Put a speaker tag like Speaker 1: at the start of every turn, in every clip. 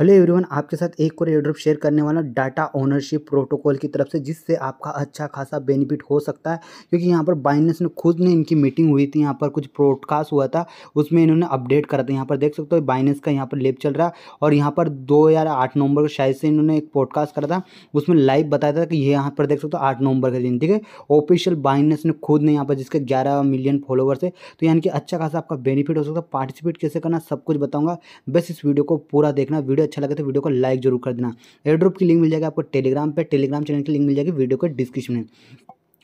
Speaker 1: hello everyone आपके साथ एक और एड्रॉप शेयर करने वाला डाटा ओनरशिप प्रोटोकॉल की तरफ से जिससे आपका अच्छा खासा बेनिफिट हो सकता है क्योंकि यहाँ पर बाइनेंस ने खुद ने इनकी मीटिंग हुई थी यहाँ पर कुछ प्रोडकास्ट हुआ था उसमें इन्होंने अपडेट करा था यहाँ पर देख सकते हो बाइनेंस का यहाँ पर लेप चल रहा और यहाँ पर दो हज़ार आठ नवंबर को शायद से इन्होंने एक प्रोडकास्ट करा था उसमें लाइव बताया था कि ये यहाँ पर देख सकते हो आठ नवंबर के दिन ठीक है ऑफिशियल बाइनेंस ने खुद ने यहाँ पर जिसके ग्यारह मिलियन फॉलोवर्स है तो यानी कि अच्छा खासा आपका बेनिफिट हो सकता है पार्टिसिपेट कैसे करना सब कुछ बताऊँगा बस इस वीडियो को पूरा देखना वीडियो वीडियो अच्छा लगे तो वीडियो को लाइक जरूर कर देना एयर ड्रॉप की लिंक मिल जाएगी आपको टेलीग्राम पर टेलीग्राम चैनल की लिंक मिल जाएगी वीडियो के डिस्क्रिप्शन में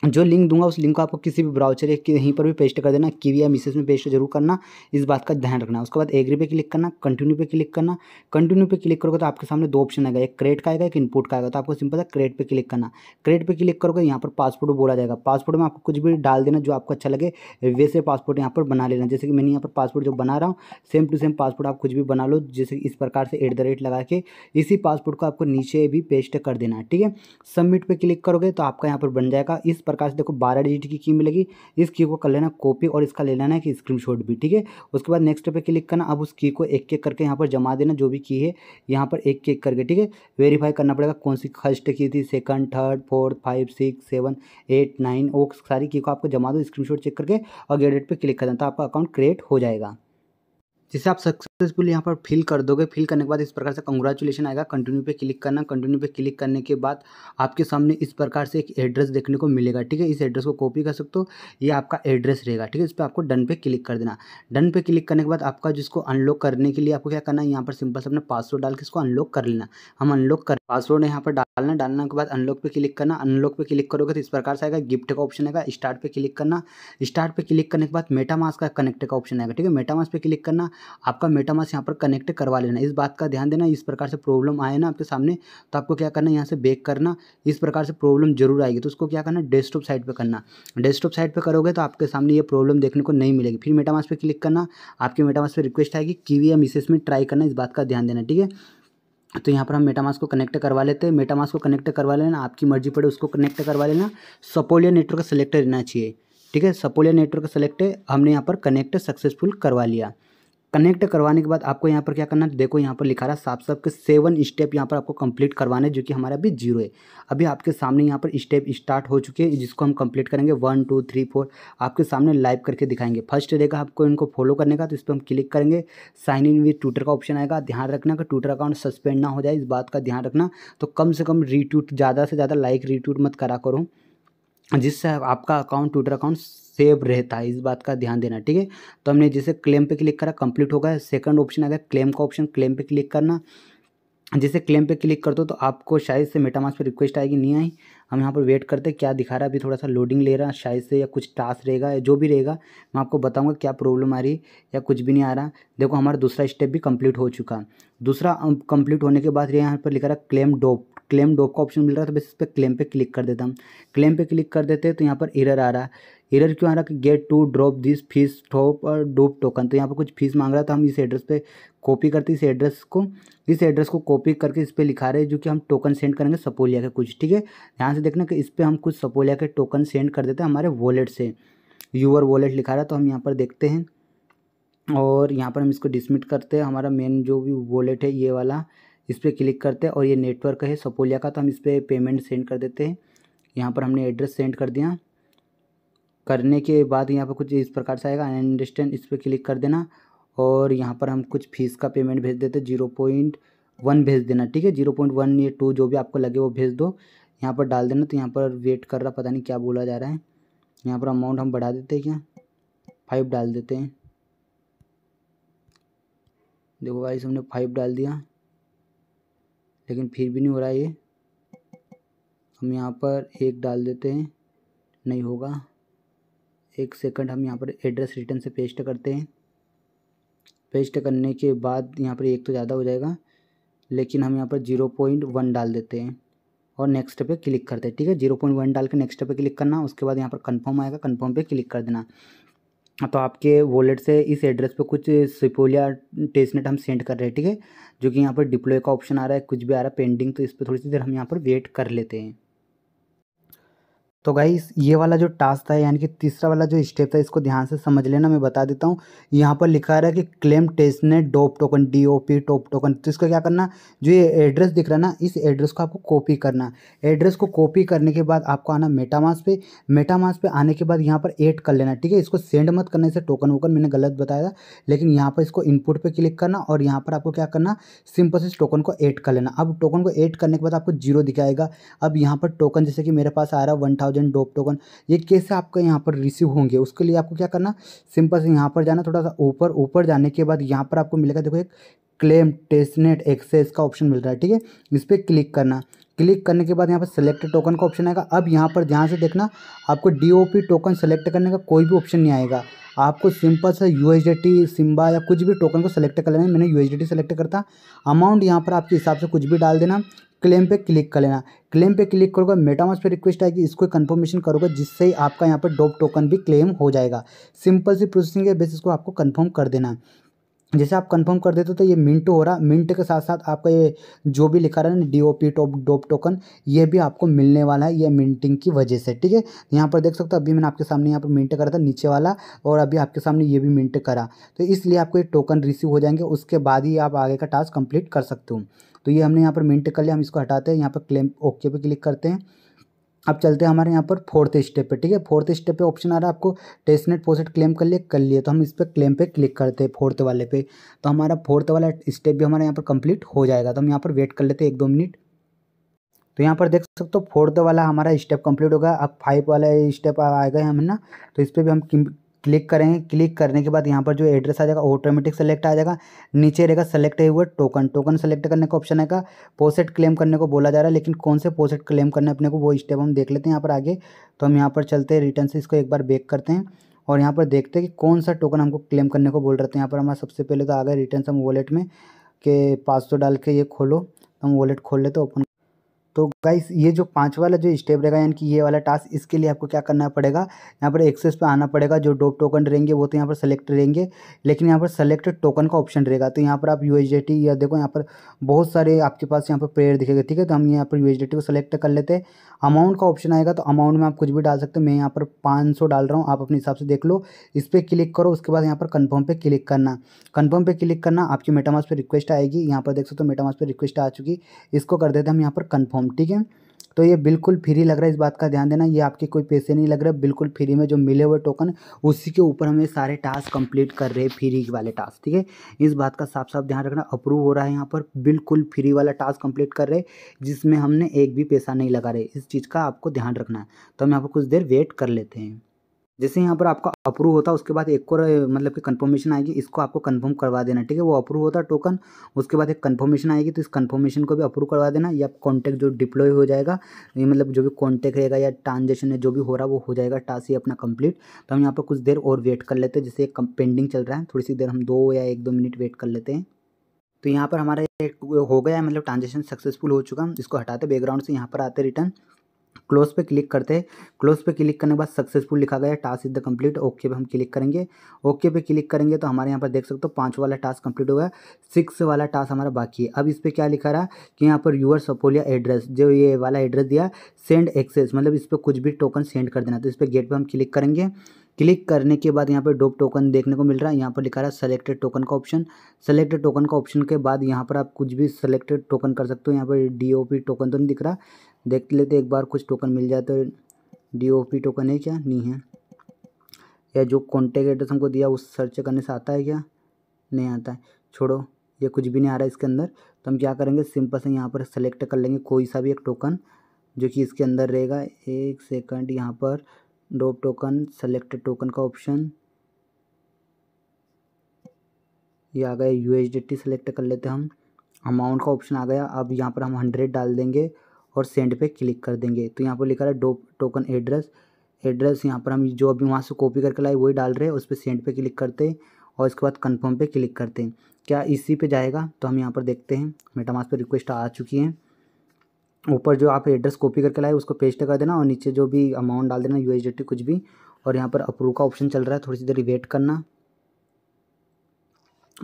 Speaker 1: जो लिंक दूंगा उस लिंक को आपको किसी भी ब्राउचर या कहीं पर भी पेस्ट कर देना कीवी या मिसेज में पेस्ट जरूर करना इस बात का ध्यान रखना उसके बाद एग्री पे क्लिक करना कंटिन्यू पे क्लिक करना कंटिन्यू पे क्लिक करोगे तो आपके सामने दो ऑप्शन आएगा एक क्रेट का आएगा एक इनपुट का आएगा तो आपको सिंपल है क्रेट पर क्लिक करना क्रेट पर क्लिक करोगे यहाँ पर पासपोर्ट बोला जाएगा पासपोर्ट में आपको कुछ भी डाल देना जो आपको अच्छा लगे वैसे पासपोर्ट यहाँ पर बना लेना जैसे कि मैंने यहाँ पर पासपोर्ट जो बना रहा हूँ सेम टू सेम पासपोर्ट आप कुछ भी बना लो जैसे इस प्रकार से एट द रेट लगा के इसी पासपोर्ट को आपको नीचे भी पेस्ट कर देना ठीक है सबमिट पर क्लिक करोगे तो आपका यहाँ पर बन जाएगा इस प्रकार से देखो बारह डिजिट की की मिलेगी इस की को कर लेना कॉपी और इसका ले लेना है कि स्क्रीन भी ठीक है उसके बाद नेक्स्ट पे क्लिक करना अब उस की को एक एक करके यहाँ पर जमा देना जो भी की है यहाँ पर एक एक करके ठीक है वेरीफाई करना पड़ेगा कौन सी फर्स्ट की थी second third fourth five six seven eight nine वो सारी की को आपको जमा दो स्क्रीनशॉट चेक करके और गेडेट पर क्लिक कर देना तो आपका अकाउंट क्रिएट हो जाएगा जिससे आप सक्सेस सक्सेसफुल यहाँ पर फिल कर दोगे फिल करने के बाद इस प्रकार से कंग्रेचुलेशन आएगा कंटिन्यू पे क्लिक करना कंटिन्यू पे क्लिक करने के बाद आपके सामने इस प्रकार से एक एड्रेस देखने को मिलेगा ठीक है इस एड्रेस को कॉपी कर सकते हो ये आपका एड्रेस रहेगा ठीक है इस पर आपको डन पे क्लिक कर देना डन पे क्लिक करने के बाद आपका जिसको अनलॉक करने के लिए आपको क्या करना है यहाँ पर सिंपल से अपना पासवर्ड डाल के इसको अनलॉक कर लेना हम अनलॉक कर पासवर्ड यहाँ पर डालना डालने के बाद अनलॉक पर क्लिक करना अनलॉक पर क्लिक करोगे तो इस प्रकार से आएगा गिफ्ट का ऑप्शन आएगा स्टार्ट पर क्लिक करना स्टार्ट पर क्लिक करने के बाद मेटामास का कनेक्ट का ऑप्शन आएगा ठीक है मेटामास पर क्लिक करना आपका मेटा डाटामास यहाँ पर कनेक्ट करवा लेना इस बात का ध्यान देना इस प्रकार से प्रॉब्लम आए ना आपके सामने तो आपको क्या करना यहाँ से बेक करना इस प्रकार से प्रॉब्लम जरूर आएगी तो उसको क्या करना डेस्कटॉप साइड पर करना डेस्कटॉप साइड पर करोगे तो आपके सामने ये प्रॉब्लम देखने को नहीं मिलेगी फिर मेटामास पर क्लिक करना आपके मेटामास पर रिक्वेस्ट आएगी कीवी या एम में ट्राई करना इस बात का ध्यान देना ठीक है तो यहाँ पर हम मेटामास को कनेक्ट करवा लेते हैं मेटामास को कनेक्ट करवा लेना आपकी मर्जी पड़े उसको कनेक्ट करवा लेना सपोलिया नेटवर्क का सिलेक्ट रहना चाहिए ठीक है सपोलिया नेटवर्क सेलेक्ट हमने यहाँ पर कनेक्ट सक्सेसफुल करवा लिया कनेक्ट करवाने के बाद आपको यहाँ पर क्या करना है देखो यहाँ पर लिखा रहा है साफ साफ के सेवन स्टेप यहाँ पर आपको कंप्लीट करवाने जो कि हमारा अभी जीरो है अभी आपके सामने यहाँ पर स्टेप स्टार्ट हो चुके हैं जिसको हम कंप्लीट करेंगे वन टू थ्री फोर आपके सामने लाइव करके दिखाएंगे फर्स्ट रहेगा आपको इनको फॉलो करने का तो इस पर हम क्लिक करेंगे साइन इन विथ ट्विटर का ऑप्शन आएगा ध्यान रखना कि ट्विटर अकाउंट सस्पेंड ना हो जाए इस बात का ध्यान रखना तो कम से कम रीट्यूट ज़्यादा से ज़्यादा लाइक रीट्यूट मत करा करो जिससे आपका अकाउंट ट्विटर अकाउंट सेव रहता है इस बात का ध्यान देना ठीक है तो हमने जैसे क्लेम पे क्लिक करा कंप्लीट हो गया सेकंड ऑप्शन आ गया क्लेम का ऑप्शन क्लेम पे क्लिक करना जैसे क्लेम पे क्लिक कर दो तो आपको शायद से मेटामास पे रिक्वेस्ट आएगी नहीं आई हम यहाँ पर वेट करते क्या दिखा रहा है अभी थोड़ा सा लोडिंग ले रहा है शायद से या कुछ टास्क रहेगा या जो भी रहेगा मैं आपको बताऊंगा क्या प्रॉब्लम आ रही या कुछ भी नहीं आ रहा देखो हमारा दूसरा स्टेप भी कंप्लीट हो चुका दूसरा कंप्लीट होने के बाद यहाँ पर लिखा रहा क्लेम डोप क्लेम डोप का ऑप्शन मिल रहा था बस इस पर क्लेम पे क्लिक कर देता हूँ क्लेम पे क्लिक कर देते तो यहाँ पर इरर आ रहा है हिरर क्यों आ रहा कि get to drop this fees top और डोप टोकन तो यहाँ पर कुछ फीस मांग रहा था तो हम इस एड्रेस पे कॉपी करते इस एड्रेस को इस एड्रेस को कॉपी करके इस पर लिखा रहे जो कि हम टोकन सेंड करेंगे सपोलिया के कुछ ठीक है यहाँ से देखना कि इस पर हम कुछ सपोलिया के टोकन सेंड कर देते हैं हमारे वॉलेट से यूअर वॉलेट लिखा रहा तो हम यहाँ पर देखते हैं और यहाँ पर हम इसको डिसमिट करते हैं हमारा मेन जो भी वॉलेट है ये वाला इस पर क्लिक करते हैं और ये नेटवर्क है सपोलिया का तो हम इस पर पे पेमेंट सेंड कर देते हैं यहाँ पर हमने एड्रेस सेंड कर दिया करने के बाद यहाँ पर कुछ इस प्रकार से आएगा अंडरस्टैंड इस पर क्लिक कर देना और यहाँ पर हम कुछ फीस का पेमेंट भेज देते जीरो पॉइंट वन भेज देना ठीक है जीरो पॉइंट वन ये टू जो भी आपको लगे वो भेज दो यहाँ पर डाल देना तो यहाँ पर वेट कर रहा पता नहीं क्या बोला जा रहा है यहाँ पर अमाउंट हम बढ़ा देते हैं क्या फाइव डाल देते हैं देखो भाई हमने फाइव डाल दिया लेकिन फिर भी नहीं हो रहा ये हम यहाँ पर एक डाल देते हैं नहीं होगा एक सेकंड हम यहाँ पर एड्रेस रिटर्न से पेस्ट करते हैं पेस्ट करने के बाद यहाँ पर एक तो ज़्यादा हो जाएगा लेकिन हम यहाँ पर जीरो पॉइंट वन डाल देते हैं और नेक्स्ट पे क्लिक करते हैं ठीक है जीरो पॉइंट वन डाल के नेक्स्ट पे क्लिक करना उसके बाद यहाँ पर कंफर्म आएगा कंफर्म पे क्लिक कर देना तो आपके वॉलेट से इस एड्रेस पे कुछ सिपोलिया टेस्टनेट हम सेंड कर रहे हैं ठीक है जो कि यहाँ पर डिप्लॉय का ऑप्शन आ रहा है कुछ भी आ रहा है पेंडिंग तो इस पर थोड़ी सी देर हम यहाँ पर वेट कर लेते हैं तो गाई ये वाला जो टास्क था यानी कि तीसरा वाला जो स्टेप था इसको ध्यान से समझ लेना मैं बता देता हूँ यहाँ पर लिखा रहा है कि claim testnet dope token D O P top token तो इसको क्या करना जो ये एड्रेस दिख रहा है ना इस एड्रेस को आपको कॉपी करना एड्रेस को कॉपी करने के बाद आपको आना मेटामास पे मेटामास पे आने के बाद यहाँ पर एड कर लेना ठीक है इसको सेंड मत करने से टोकन वोकन मैंने गलत बताया था लेकिन यहाँ पर इसको इनपुट पर क्लिक करना और यहाँ पर आपको क्या करना सिंपल से टोकन को एड कर लेना अब टोकन को एड करने के बाद आपको जीरो दिखाएगा अब यहाँ पर टोकन जैसे कि मेरे पास आ रहा है वन थाउजेंड डोप टोकन ये कैसे आपके यहाँ पर रिसीव होंगे उसके लिए आपको क्या करना सिंपल से यहाँ पर जाना थोड़ा सा ऊपर ऊपर जाने के बाद यहाँ पर आपको मिलेगा देखो एक क्लेम टेस्टनेट एक्सेस का ऑप्शन मिल रहा है ठीक है इस पर क्लिक करना क्लिक करने के बाद यहाँ पर सेलेक्ट टोकन का ऑप्शन आएगा अब यहाँ पर ध्यान से देखना आपको डीओपी टोकन सेलेक्ट करने का कोई भी ऑप्शन नहीं आएगा आपको सिंपल सा यू एच सिम्बा या कुछ भी टोकन को सेलेक्ट कर लेना मैंने यू एच सेलेक्ट करता अमाउंट यहाँ पर आपके हिसाब से कुछ भी डाल देना क्लेम पे क्लिक कर लेना क्लेम पे क्लिक करोगे मेटामास पे रिक्वेस्ट आएगी इसको कंफर्मेशन करोगे जिससे ही आपका यहाँ पर डोप टोकन भी क्लेम हो जाएगा सिंपल सी प्रोसेसिंग है बेस इसको आपको कंफर्म कर देना जैसे आप कंफर्म कर देते हो तो ये मिंट हो रहा मिंट के साथ साथ आपका ये जो भी लिखा रहा है ना D O P top dope token ये भी आपको मिलने वाला है ये मिंटिंग की वजह से ठीक है यहाँ पर देख सकते हो अभी मैंने आपके सामने यहाँ पर मिंट करा था नीचे वाला और अभी आपके सामने ये भी मिंट करा तो इसलिए आपको ये टोकन रिसीव हो जाएंगे उसके बाद ही आप आगे का टास्क कंप्लीट कर सकते हो तो ये हमने यहाँ पर मिंट कर लिया हम इसको हटाते हैं यहाँ पर क्लेम ओके पर क्लिक करते हैं अब चलते हैं हमारे यहाँ पर फोर्थ स्टेप पे ठीक है फोर्थ स्टेप पे ऑप्शन आ रहा है आपको टेस्ट नेट पोस्ट क्लेम कर लिए कर लिए तो हम इस पर क्लेम पे क्लिक करते हैं फोर्थ वाले पे तो हमारा फोर्थ वाला स्टेप भी हमारे यहाँ पर कंप्लीट हो जाएगा तो हम यहाँ पर वेट कर लेते हैं एक दो मिनट तो यहाँ पर देख सकते हो फोर्थ वाला हमारा स्टेप कंप्लीट होगा अब फाइव वाला स्टेप आएगा हम ना तो इस पर भी हम क्लिक करेंगे क्लिक करने के बाद यहाँ पर जो एड्रेस आ जाएगा ऑटोमेटिक सेलेक्ट आ जाएगा नीचे रहेगा सेलेक्ट हुए टोकन टोकन सेलेक्ट करने का ऑप्शन आएगा पोसेट क्लेम करने को बोला जा रहा है लेकिन कौन से पोसेट क्लेम करने अपने को वो स्टेप हम देख लेते हैं यहाँ पर आगे तो हम यहाँ पर चलते हैं रिटर्न से इसको एक बार बेक करते हैं और यहाँ पर देखते हैं कि कौन सा टोकन हमको क्लेम करने को बोल रहे थे तो यहाँ पर हमारा सबसे पहले तो आ गया रिटर्न हम वॉलेट में के पाँच डाल के ये खोलो हम वॉलेट खोल लेते ओपन तो गाइस ये जो पांच वाला जो स्टेप रहेगा यानी कि ये वाला टास्क इसके लिए आपको क्या करना पड़ेगा यहाँ पर एक्सेस पे आना पड़ेगा जो डोप टोकन रहेंगे वो तो यहाँ पर सेलेक्ट रहेंगे लेकिन यहाँ पर सेलेक्ट टोकन का ऑप्शन रहेगा तो यहाँ पर आप यू या देखो यहाँ पर बहुत सारे आपके पास यहाँ पर पेयर दिखेगा ठीक है तो हम यहाँ पर यू को सेलेक्ट कर लेते हैं अमाउंट का ऑप्शन आएगा तो अमाउंट में आप कुछ भी डाल सकते हो मैं यहाँ पर पाँच डाल रहा हूँ आप अपने हिसाब से देख लो इस पर क्लिक करो उसके बाद यहाँ पर कन्फर्म पर क्लिक करना कन्फर्म पर क्लिक करना आपकी मेटामास पर रिक्वेस्ट आएगी यहाँ पर देख सकते हो मेटामास पर रिक्वेस्ट आ चुकी इसको कर देते हम यहाँ पर कन्फर्म ठीक है ठीक है तो ये बिल्कुल फ्री लग रहा है इस बात का ध्यान देना ये आपके कोई पैसे नहीं लग रहे बिल्कुल फ्री में जो मिले हुए टोकन उसी के ऊपर हमें सारे टास्क कंप्लीट कर रहे हैं फ्री वाले टास्क ठीक है इस बात का साफ साफ ध्यान रखना अप्रूव हो रहा है यहाँ पर बिल्कुल फ्री वाला टास्क कंप्लीट कर रहे जिसमें हमने एक भी पैसा नहीं लगा रहे इस चीज़ का आपको ध्यान रखना है तो हम यहाँ पर कुछ देर वेट कर लेते हैं जैसे यहाँ पर आपका अप्रूव होता है उसके बाद एक और मतलब कि कंफर्मेशन आएगी इसको आपको कंफर्म करवा देना ठीक है वो अप्रूव होता है टोकन उसके बाद एक कंफर्मेशन आएगी तो इस कंफर्मेशन को भी अप्रूव करवा देना या कॉन्टैक्ट जो डिप्लॉय हो जाएगा ये मतलब जो भी कॉन्टैक्ट रहेगा या ट्रांजेक्शन जो भी हो रहा है वो हो जाएगा टास्क ही अपना कंप्लीट तो हम यहाँ पर कुछ देर और वेट कर लेते हैं जैसे पेंडिंग चल रहा है थोड़ी सी देर हम दो या एक दो मिनट वेट कर लेते हैं तो यहाँ पर हमारा हो गया है मतलब ट्रांजेक्शन सक्सेसफुल हो चुका है इसको हटाते बैकग्राउंड से यहाँ पर आते रिटर्न क्लोज पे क्लिक करते हैं क्लोज पे क्लिक करने के बाद सक्सेसफुल लिखा गया task is the complete okay पे हम क्लिक करेंगे ओके पे क्लिक करेंगे तो हमारे यहाँ पर देख सकते हो पाँच वाला टास्क कंप्लीट हो गया सिक्स वाला टास्क हमारा बाकी है अब इस पर क्या लिखा रहा कि यहाँ पर यूअर सपोलिया एड्रेस जो ये वाला एड्रेस दिया सेंड एक्सेस मतलब इस पर कुछ भी टोकन सेंड कर देना तो इस पर गेट पर हम क्लिक करेंगे क्लिक करने के बाद यहाँ पर डोप टोकन देखने को मिल रहा है यहाँ पर लिखा रहा है सेलेक्टेड टोकन का ऑप्शन सेलेक्टेड टोकन का ऑप्शन के बाद यहाँ पर आप कुछ भी सेलेक्टेड टोकन कर सकते हो यहाँ पर डी टोकन तो नहीं दिख रहा देख लेते एक बार कुछ टोकन मिल जाए तो डी ओ पी टोकन है क्या नहीं है या जो कॉन्टेक्ट एड्रेस हमको दिया उस सर्च करने से आता है क्या नहीं आता है छोड़ो ये कुछ भी नहीं आ रहा है इसके अंदर तो हम क्या करेंगे सिंपल से यहाँ पर सेलेक्ट कर लेंगे कोई सा भी एक टोकन जो कि इसके अंदर रहेगा एक सेकंड यहाँ पर डोप टोकन सेलेक्ट टोकन का ऑप्शन ये आ गया यू सेलेक्ट कर लेते हम अमाउंट का ऑप्शन आ गया अब यहाँ पर हम हंड्रेड डाल देंगे और सेंड पे क्लिक कर देंगे तो यहाँ पर लिखा है डो टोकन एड्रेस एड्रेस यहाँ पर हम जो अभी वहाँ से कॉपी करके लाए वही डाल रहे हैं उस पर सेंड पे क्लिक करते हैं और उसके बाद कन्फर्म पे क्लिक करते हैं क्या इसी पे जाएगा तो हम यहाँ पर देखते हैं मेटामास पर रिक्वेस्ट आ चुकी है ऊपर जो आप एड्रेस कॉपी करके लाए उसको पेस्ट कर देना और नीचे जो भी अमाउंट डाल देना यू कुछ भी और यहाँ पर अप्रूव का ऑप्शन चल रहा है थोड़ी सी देर वेट करना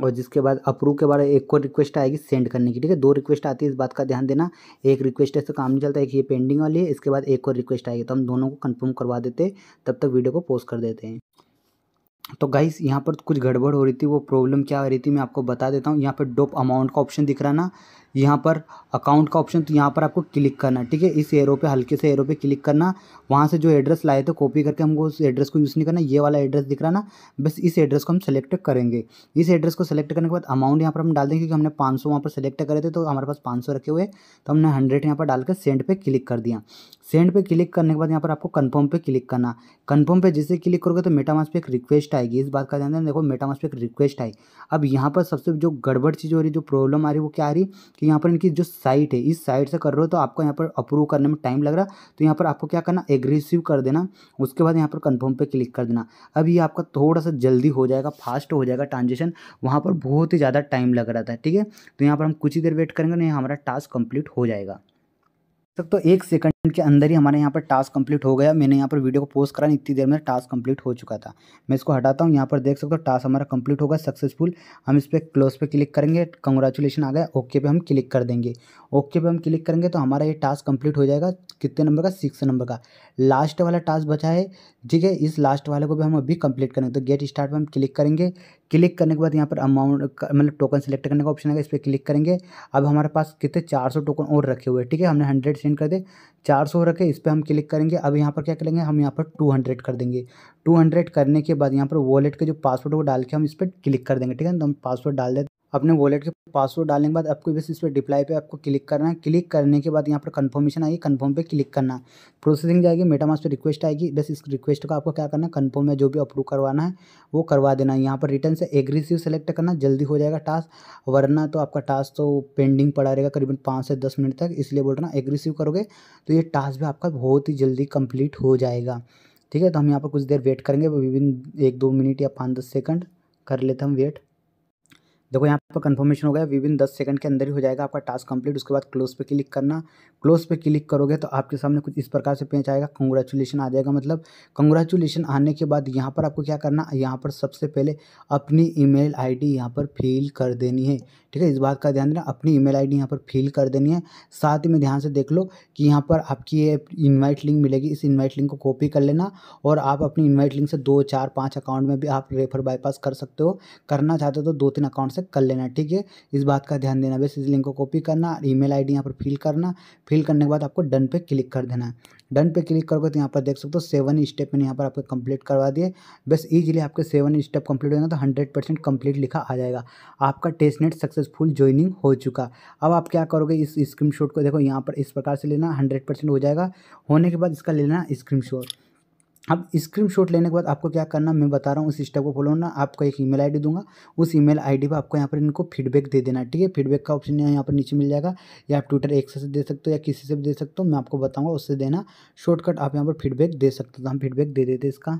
Speaker 1: और जिसके बाद अप्रूव के में एक और रिक्वेस्ट आएगी सेंड करने की ठीक है दो रिक्वेस्ट आती है इस बात का ध्यान देना एक रिक्वेस्ट ऐसे काम नहीं चलता है कि ये पेंडिंग वाली है इसके बाद एक और रिक्वेस्ट आएगी तो हम दोनों को कंफर्म करवा देते तब तक वीडियो को पोस्ट कर देते हैं तो गाइस यहाँ पर कुछ गड़बड़ हो रही थी वो प्रॉब्लम क्या हो रही थी मैं आपको बता देता हूँ यहाँ पर डोप अमाउंट का ऑप्शन दिख रहा ना यहाँ पर अकाउंट का ऑप्शन तो यहाँ पर आपको क्लिक करना ठीक है इस एरो पे हल्के से एरो पे क्लिक करना वहाँ से जो एड्रेस लाए थे कॉपी करके हमको उस एड्रेस को यूज़ नहीं करना ये वाला एड्रेस दिख रहा ना बस इस एड्रेस को हम सेलेक्ट करेंगे इस एड्रेस को सेलेक्ट करने के बाद अमाउंट यहाँ पर हम डाल देंगे क्योंकि हमने पाँच सौ पर सेलेक्ट करे थे तो हमारे पास पाँच सौ रखे हुए तो हमने हंड्रेड यहाँ पर डालकर सेंड पर क्लिक कर दिया सेंड पे क्लिक करने के बाद यहाँ पर आपको कन्फर्म पे क्लिक करना कन्फर्म पे जैसे क्लिक करोगे तो मेटामास पे एक रिक्वेस्ट आएगी इस बात का ध्यान देखो मेटामास पे एक रिक्वेस्ट आई अब यहाँ पर सबसे जो गड़बड़ चीज़ हो रही है जो प्रॉब्लम आ रही वो क्या आ रही कि यहाँ पर इनकी जो साइट है इस साइट से कर रहे हो तो आपको यहाँ पर अप्रूव करने में टाइम लग रहा तो यहाँ पर आपको क्या करना एग्रेसिव कर देना उसके बाद यहाँ पर कन्फर्म पर क्लिक कर देना अब ये आपका थोड़ा सा जल्दी हो जाएगा फास्ट हो जाएगा ट्रांजेक्शन वहाँ पर बहुत ही ज़्यादा टाइम लग रहा था ठीक है तो यहाँ पर हम कुछ ही देर वेट करेंगे नहीं हमारा टास्क कंप्लीट हो जाएगा सकते हो तो एक सेकंड के अंदर ही हमारे यहाँ पर टास्क कंप्लीट हो गया मैंने यहाँ पर वीडियो को पोस्ट करा इतनी देर में टास्क कंप्लीट हो चुका था मैं इसको हटाता हूँ यहाँ पर देख सकते हो टास्क हमारा कंप्लीट होगा सक्सेसफुल हम इस पर क्लोज पे क्लिक करेंगे कंग्रेचुलेशन आ गया ओके पे हम क्लिक कर देंगे ओके पे हम क्लिक करेंगे तो हमारा ये टास्क कंप्लीट हो जाएगा कितने नंबर का सिक्स नंबर का लास्ट वाला टास्क बचा है ठीक है इस लास्ट वाले को भी हम अभी कंप्लीट करेंगे तो गेट स्टार्ट पर हम क्लिक करेंगे क्लिक करने के बाद यहाँ पर अमाउंट मतलब टोकन सेलेक्ट करने का ऑप्शन आएगा इस पर क्लिक करेंगे अब हमारे पास कितने चार सौ टोकन और रखे हुए ठीक है हमने हंड्रेड सेंड कर दे चार सौ रखे इस पर हम क्लिक करेंगे अब यहाँ पर क्या करेंगे हम यहाँ पर टू हंड्रेड कर देंगे टू हंड्रेड करने के बाद यहाँ पर वॉलेट के जो पासवर्ड वो डाल के हम इस पर क्लिक कर देंगे ठीक है तो हम पासवर्ड डाल देते अपने वॉलेट के पासवर्ड डालने के बाद आपको बस इस पर डिप्लाई पे आपको क्लिक करना है क्लिक करने के बाद यहाँ पर कंफर्मेशन आएगी कंफर्म पे क्लिक करना प्रोसेसिंग जाएगी मेटामास पे रिक्वेस्ट आएगी बस इस रिक्वेस्ट को आपको क्या करना है कन्फर्म में जो भी अप्रूव करवाना है वो करवा देना है यहाँ पर रिटर्न से एग्रेसिव सेलेक्ट करना जल्दी हो जाएगा टास्क वरना तो आपका टास्क तो पेंडिंग पड़ा रहेगा करीबन पाँच से दस मिनट तक इसलिए बोल रहा एग्रेसिव करोगे तो ये टास्क भी आपका बहुत ही जल्दी कम्प्लीट हो जाएगा ठीक है तो हम यहाँ पर कुछ देर वेट करेंगे विभिन्न एक दो मिनट या पाँच दस सेकंड कर लेते हम वेट देखो यहाँ पर कंफर्मेशन हो गया विभिन दस सेकंड के अंदर ही हो जाएगा आपका टास्क कंप्लीट उसके बाद क्लोज पे क्लिक करना क्लोज पे क्लिक करोगे तो आपके सामने कुछ इस प्रकार से पेज आएगा कंग्रेचुलेशन आ जाएगा मतलब कंग्रेचुलेशन आने के बाद यहाँ पर आपको क्या करना यहाँ पर सबसे पहले अपनी ईमेल आईडी यहाँ पर फिल कर देनी है ठीक है इस बात का ध्यान देना अपनी ईमेल आईडी यहाँ पर फिल कर देनी है साथ ही में ध्यान से देख लो कि यहाँ पर आपकी ये इनवाइट लिंक मिलेगी इस इनवाइट लिंक को कॉपी कर लेना और आप अपनी इनवाइट लिंक से दो चार पाँच अकाउंट में भी आप रेफर बाईपास कर सकते हो करना चाहते हो तो दो तीन अकाउंट से कर लेना ठीक है इस बात का ध्यान देना बस इस लिंक को कॉपी करना ई मेल आई यहाँ पर फिल करना फिल करने के बाद आपको डन पे क्लिक कर देना है डन पे क्लिक करोगे तो यहाँ पर देख सकते हो सेवन स्टेप मैंने यहाँ पर आपको कंप्लीट करवा दिए बस ईजिली आपके सेवन स्टेप कंप्लीट होगा तो हंड्रेड परसेंट कम्प्लीट लिखा आ जाएगा आपका टेस्ट नेट सक्सेसफुल ज्वाइनिंग हो चुका अब आप क्या करोगे इस स्क्रीन को देखो यहाँ पर इस प्रकार से लेना हंड्रेड परसेंट हो जाएगा होने के बाद इसका लेना स्क्रीन अब स्क्रीनशॉट लेने के बाद आपको क्या करना मैं बता रहा हूँ उस स्टेप को फॉलो करना आपका एक ईमेल आईडी दूंगा उस ईमेल आईडी पर आपको यहाँ पर इनको फीडबैक दे देना ठीक है फीडबैक का ऑप्शन यहाँ पर नीचे मिल जाएगा या आप ट्विटर एक से दे सकते हो या किसी से भी दे सकते हो मैं आपको बताऊँगा उससे देना शॉर्टकट आप यहाँ पर फीडबैक दे सकते हो तो हम फीडबैक दे देते इसका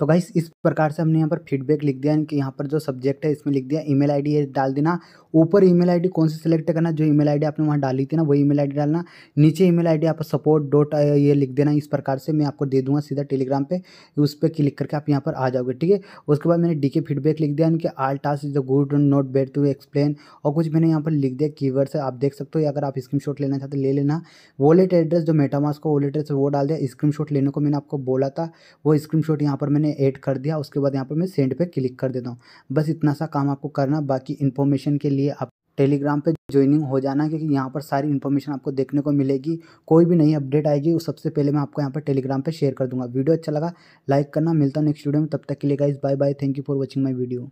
Speaker 1: तो गाइस इस प्रकार से हमने यहाँ पर फीडबैक लिख दिया कि यहाँ पर जो सब्जेक्ट है इसमें लिख दिया ईमेल आईडी डाल देना ऊपर ईमेल आईडी कौन सी सिलेक्ट करना जो ईमेल आईडी आपने वहाँ डाली थी ना वही ईमेल आईडी डालना नीचे ईमेल आईडी आप सपोर्ट डॉट ये लिख देना इस प्रकार से मैं आपको दे दूँगा सीधा टेलीग्राम पर उस पर क्लिक करके आप यहाँ पर आ जाओगे ठीक है उसके बाद मैंने डी के फीडबैक लिख दिया इनके all task is the good not bet to explain और कुछ मैंने यहाँ पर लिख दिया की से आप देख सकते हो अगर आप स्क्रीन लेना चाहते ले लेना वॉलेट एड्रेस जो मेटामास का वॉलेट एड्रेस वो डाल दिया स्क्रीन लेने को मैंने आपको बोला था वो स्क्रीन यहाँ पर मैंने मैंने ऐड कर दिया उसके बाद यहाँ पर मैं सेंड पे क्लिक कर देता हूँ बस इतना सा काम आपको करना बाकी इन्फॉर्मेशन के लिए आप टेलीग्राम पे ज्वाइनिंग हो जाना क्योंकि यहाँ पर सारी इन्फॉर्मेशन आपको देखने को मिलेगी कोई भी नई अपडेट आएगी उस सबसे पहले मैं आपको यहाँ पर टेलीग्राम पर शेयर कर दूंगा वीडियो अच्छा लगा लाइक करना मिलता हूँ नेक्स्ट वीडियो में तब तक के लिए guys bye bye thank you for watching my video